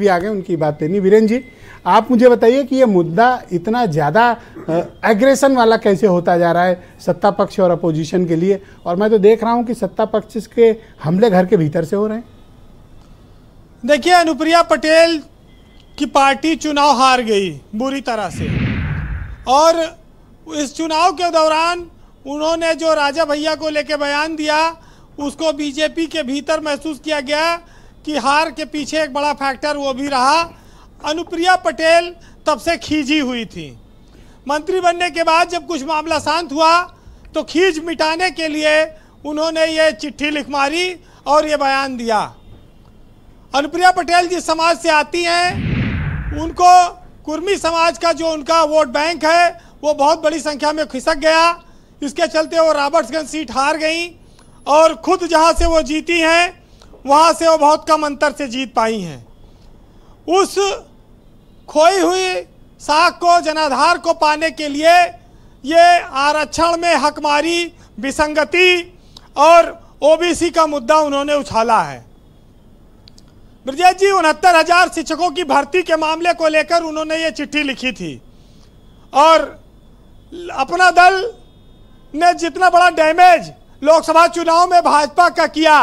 भी आ गए उनकी बात नहीं वीरेन जी आप मुझे बताइए कि ये मुद्दा इतना ज़्यादा एग्रेशन वाला कैसे होता जा रहा है सत्ता पक्ष और अपोजिशन के लिए और मैं तो देख रहा हूं कि सत्ता पक्ष के हमले घर के भीतर से हो रहे हैं देखिए अनुप्रिया पटेल की पार्टी चुनाव हार गई बुरी तरह से और इस चुनाव के दौरान उन्होंने जो राजा भैया को लेकर बयान दिया उसको बीजेपी के भीतर महसूस किया गया की हार के पीछे एक बड़ा फैक्टर वो भी रहा अनुप्रिया पटेल तब से खीजी हुई थी मंत्री बनने के बाद जब कुछ मामला शांत हुआ तो खींच मिटाने के लिए उन्होंने ये चिट्ठी लिख मारी और ये बयान दिया अनुप्रिया पटेल जिस समाज से आती हैं उनको कुर्मी समाज का जो उनका वोट बैंक है वो बहुत बड़ी संख्या में खिसक गया इसके चलते वो रॉबर्ट्सगंज सीट हार गई और खुद जहाँ से वो जीती हैं वहाँ से वो बहुत कम अंतर से जीत पाई हैं उस खोई हुई साख को जनाधार को पाने के लिए ये आरक्षण में हकमारी विसंगति और ओबीसी का मुद्दा उन्होंने उछाला है ब्रजेश जी उनहत्तर हजार शिक्षकों की भर्ती के मामले को लेकर उन्होंने ये चिट्ठी लिखी थी और अपना दल ने जितना बड़ा डैमेज लोकसभा चुनाव में भाजपा का किया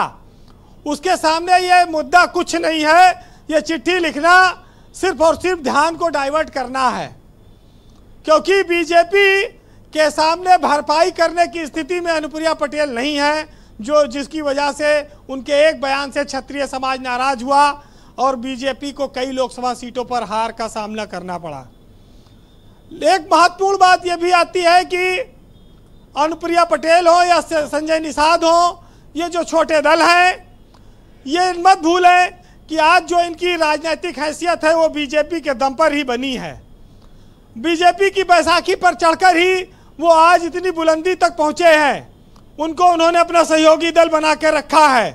उसके सामने ये मुद्दा कुछ नहीं है ये चिट्ठी लिखना सिर्फ और सिर्फ ध्यान को डाइवर्ट करना है क्योंकि बीजेपी के सामने भरपाई करने की स्थिति में अनुप्रिया पटेल नहीं है जो जिसकी वजह से उनके एक बयान से क्षत्रिय समाज नाराज हुआ और बीजेपी को कई लोकसभा सीटों पर हार का सामना करना पड़ा एक महत्वपूर्ण बात यह भी आती है कि अनुप्रिया पटेल हो या संजय निषाद हो ये जो छोटे दल हैं ये मत भूलें कि आज जो इनकी राजनीतिक हैसियत है वो बीजेपी के दम पर ही बनी है बीजेपी की बैसाखी पर चढ़कर ही वो आज इतनी बुलंदी तक पहुँचे हैं उनको उन्होंने अपना सहयोगी दल बना के रखा है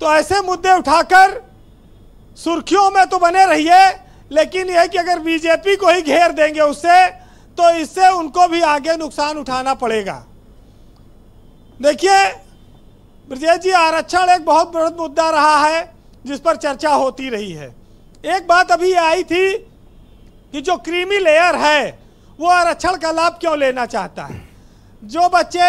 तो ऐसे मुद्दे उठाकर सुर्खियों में तो बने रहिए लेकिन यह कि अगर बीजेपी को ही घेर देंगे उससे तो इससे उनको भी आगे नुकसान उठाना पड़ेगा देखिए ब्रजेश जी आरक्षण एक बहुत बड़ा मुद्दा रहा है जिस पर चर्चा होती रही है एक बात अभी आई थी कि जो क्रीमी लेयर है वो आरक्षण का लाभ क्यों लेना चाहता है जो बच्चे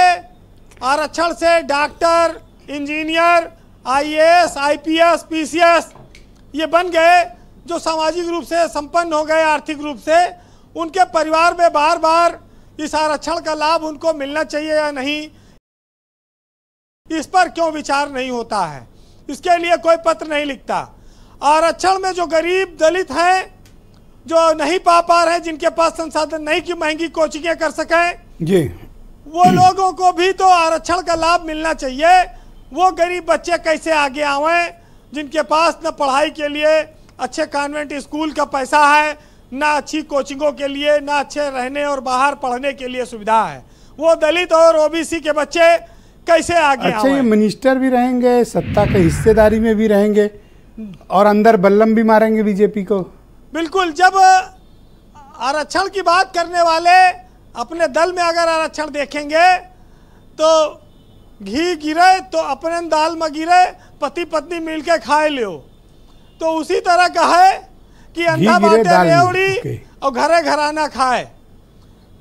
आरक्षण से doctor engineer IAS, IPS, PCS ये बन गए जो सामाजिक रूप से संपन्न हो गए आर्थिक रूप से उनके परिवार में बार बार इस आरक्षण का लाभ उनको मिलना चाहिए या नहीं इस पर क्यों विचार नहीं होता है इसके लिए कोई पत्र नहीं लिखता आरक्षण में जो गरीब दलित हैं जो नहीं पा पा रहे जिनके पास संसाधन नहीं की महंगी कोचिंगें कर सकें जी वो लोगों को भी तो आरक्षण का लाभ मिलना चाहिए वो गरीब बच्चे कैसे आगे आवे जिनके पास न पढ़ाई के लिए अच्छे कॉन्वेंट स्कूल का पैसा है ना अच्छी कोचिंगों के लिए ना अच्छे रहने और बाहर पढ़ने के लिए सुविधा है वो दलित और ओबीसी के बच्चे कैसे आगे अच्छा ये मिनिस्टर भी रहेंगे सत्ता के हिस्सेदारी में भी रहेंगे और अंदर बल्लम भी मारेंगे बीजेपी को बिल्कुल जब आरक्षण की बात करने वाले अपने दल में अगर आरक्षण देखेंगे तो घी गिरे तो अपने दाल में गिरे पति पत्नी मिल के खाए लो तो उसी तरह का है कि अंधा बातें रेवड़ी और घरे घराना खाए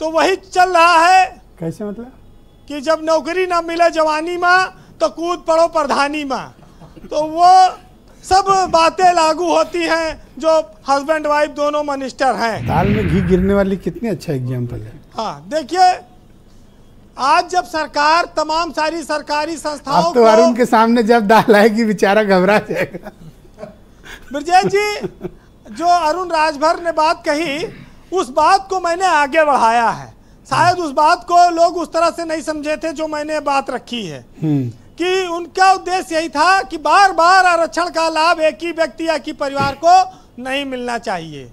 तो वही चल रहा है कैसे मतलब कि जब नौकरी ना मिले जवानी माँ तो कूद पड़ो प्रधानी माँ तो वो सब बातें लागू होती हैं जो हस्बैंड वाइफ दोनों मिनिस्टर हैं दाल में घी गिरने वाली कितनी अच्छा एग्जाम्पल है हाँ देखिए आज जब सरकार तमाम सारी सरकारी संस्थाओं तो अरुण के सामने जब दाल आएगी बेचारा घबरा जाएगा ब्रजेश जी जो अरुण राजभर ने बात कही उस बात को मैंने आगे बढ़ाया है शायद उस बात को लोग उस तरह से नहीं समझे थे जो मैंने बात रखी है हम्म। कि उनका उद्देश्य यही था कि बार बार आरक्षण का लाभ एक ही व्यक्ति या की ही परिवार को नहीं मिलना चाहिए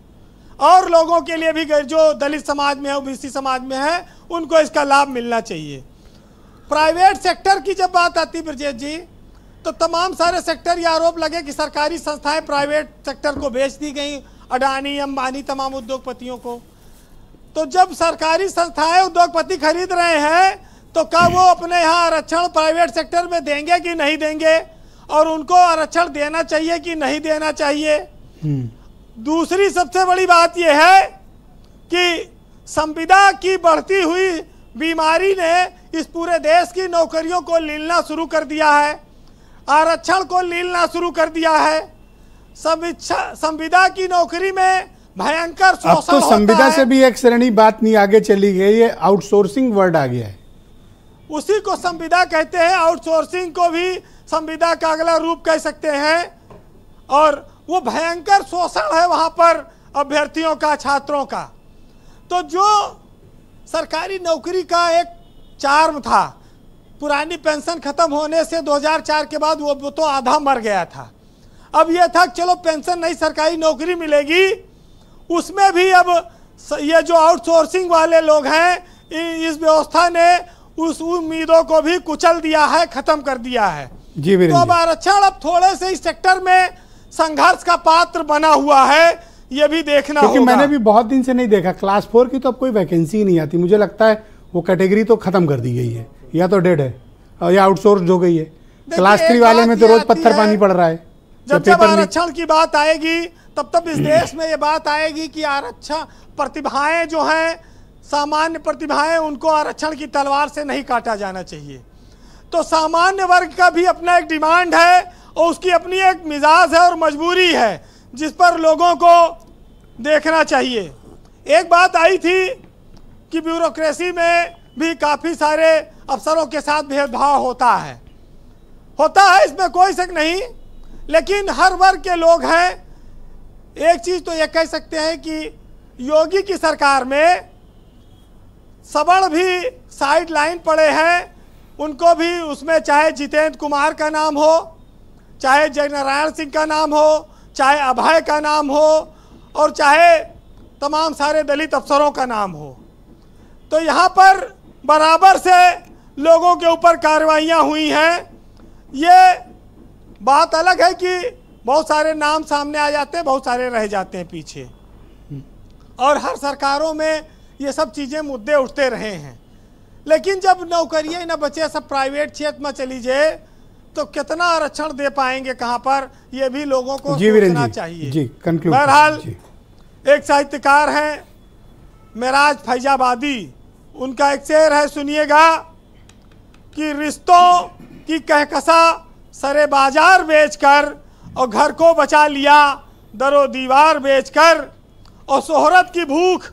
और लोगों के लिए भी जो दलित समाज में है ओबीसी समाज में है उनको इसका लाभ मिलना चाहिए प्राइवेट सेक्टर की जब बात आती ब्रजेश जी तो तमाम सारे सेक्टर ये आरोप लगे कि सरकारी संस्थाएं प्राइवेट सेक्टर को बेच दी गई अडानी अंबानी तमाम उद्योगपतियों को तो जब सरकारी संस्थाएं उद्योगपति खरीद रहे हैं तो क्या वो अपने यहाँ आरक्षण प्राइवेट सेक्टर में देंगे कि नहीं देंगे और उनको आरक्षण देना चाहिए कि नहीं देना चाहिए हम्म। दूसरी सबसे बड़ी बात यह है कि संविदा की बढ़ती हुई बीमारी ने इस पूरे देश की नौकरियों को लीलना शुरू कर दिया है आरक्षण को लीलना शुरू कर दिया है संविदा की नौकरी में भयंकर अब तो संविदा से भी एक श्रेणी बात नहीं आगे चली गई ये आउटसोर्सिंग वर्ड आ गया है उसी को संविदा कहते हैं आउटसोर्सिंग को भी संविदा का अगला रूप कह सकते हैं और वो भयंकर शोषण है वहां पर अभ्यर्थियों का छात्रों का तो जो सरकारी नौकरी का एक चार्म था पुरानी पेंशन खत्म होने से 2004 के बाद वो तो आधा मर गया था अब यह था चलो पेंशन नहीं सरकारी नौकरी मिलेगी उसमें भी अब ये जो आउटसोर्सिंग वाले लोग हैं इस व्यवस्था ने उस उम्मीदों को भी कुचल दिया है खत्म कर दिया है जी तो अब आरक्षण अब थोड़े से इस सेक्टर में संघर्ष का पात्र बना हुआ है ये भी देखना क्योंकि मैंने भी बहुत दिन से नहीं देखा क्लास फोर की तो अब कोई वैकेंसी नहीं आती मुझे लगता है वो कैटेगरी तो खत्म कर दी गई है या तो डेड है या आउटसोर्स हो गई है क्लास थ्री वाले में तो रोज पत्थर पानी पड़ रहा है जब तो जब आरक्षण की बात आएगी तब तब इस देश में ये बात आएगी कि आरक्षण प्रतिभाएं जो हैं सामान्य प्रतिभाएं उनको आरक्षण की तलवार से नहीं काटा जाना चाहिए तो सामान्य वर्ग का भी अपना एक डिमांड है और उसकी अपनी एक मिजाज है और मजबूरी है जिस पर लोगों को देखना चाहिए एक बात आई थी कि ब्यूरोक्रेसी में भी काफ़ी सारे अफसरों के साथ भेदभाव होता है होता है इसमें कोई शक नहीं लेकिन हर वर्ग के लोग हैं एक चीज़ तो ये कह सकते हैं कि योगी की सरकार में सबड़ भी साइड लाइन पड़े हैं उनको भी उसमें चाहे जितेंद्र कुमार का नाम हो चाहे जयनारायण सिंह का नाम हो चाहे अभय का नाम हो और चाहे तमाम सारे दलित अफसरों का नाम हो तो यहाँ पर बराबर से लोगों के ऊपर कार्रवाइयाँ हुई हैं ये बात अलग है कि बहुत सारे नाम सामने आ जाते हैं बहुत सारे रह जाते हैं पीछे और हर सरकारों में ये सब चीज़ें मुद्दे उठते रहे हैं लेकिन जब नौकरियाँ ही ना बचे सब प्राइवेट क्षेत्र में चली जाए तो कितना आरक्षण दे पाएंगे कहाँ पर ये भी लोगों को सोचना चाहिए बहरहाल एक साहित्यकार हैं मेराज फैजाबादी उनका एक शेर है सुनिएगा कि रिश्तों की कहकसा सरे बाजार बेचकर और घर को बचा लिया दरो दीवार बेचकर और शोहरत की भूख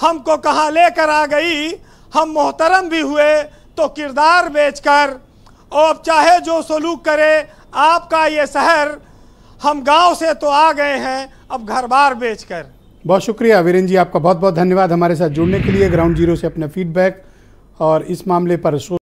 हमको कहाँ लेकर आ गई हम मोहतरम भी हुए तो किरदार बेचकर और अब चाहे जो सलूक करे आपका ये शहर हम गांव से तो आ गए हैं अब घर बार बेचकर बहुत शुक्रिया वीरेन जी आपका बहुत बहुत धन्यवाद हमारे साथ जुड़ने के लिए ग्राउंड जीरो से अपना फीडबैक और इस मामले पर